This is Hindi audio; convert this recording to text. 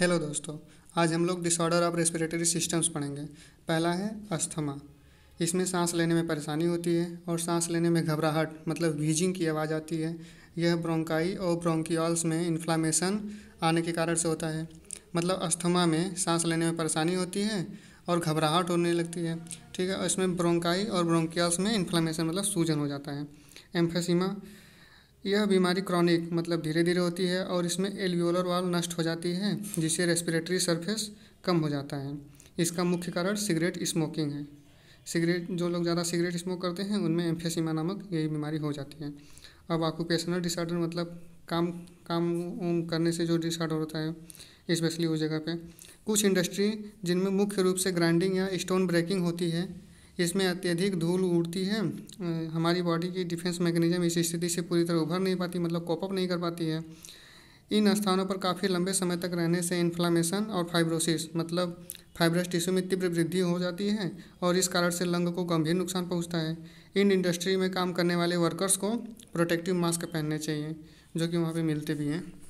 हेलो दोस्तों आज हम लोग डिसऑर्डर ऑफ रेस्पिरेटरी सिस्टम्स पढ़ेंगे पहला है अस्थमा इसमें सांस लेने में परेशानी होती है और सांस लेने में घबराहट मतलब व्हीजिंग की आवाज़ आती है यह ब्रोंकाई और ब्रोंकियोल्स में इन्फ्लामेशन आने के कारण से होता है मतलब अस्थमा में सांस लेने में परेशानी होती है और घबराहट होने लगती है ठीक है इसमें ब्रोंकाई और ब्रोंकियाल्स में इन्फ्लामेशन मतलब सूजन हो जाता है एम्फेसिमा यह बीमारी क्रॉनिक मतलब धीरे धीरे होती है और इसमें एलवियोलर वाल नष्ट हो जाती है जिससे रेस्पिरेटरी सरफेस कम हो जाता है इसका मुख्य कारण सिगरेट स्मोकिंग है सिगरेट जो लोग ज़्यादा सिगरेट स्मोक करते हैं उनमें एम्फेसिमा नामक यही बीमारी हो जाती है अब ऑक्यूपेशनल डिसऑर्डर मतलब काम काम उम करने से जो डिसऑर्डर होता है स्पेशली उस जगह पे कुछ इंडस्ट्री जिनमें मुख्य रूप से ग्राइंडिंग या स्टोन ब्रेकिंग होती है इसमें अत्यधिक धूल उड़ती है हमारी बॉडी की डिफेंस मैकेनिज्म इस स्थिति से पूरी तरह उभर नहीं पाती मतलब कॉपअप नहीं कर पाती है इन स्थानों पर काफ़ी लंबे समय तक रहने से इन्फ्लामेशन और फाइब्रोसिस मतलब फाइब्रस टिश्यू में तीव्र वृद्धि हो जाती है और इस कारण से लंग को गंभीर नुकसान पहुंचता है इन इंडस्ट्री में काम करने वाले वर्कर्स को प्रोटेक्टिव मास्क पहनने चाहिए जो कि वहाँ पे मिलते भी हैं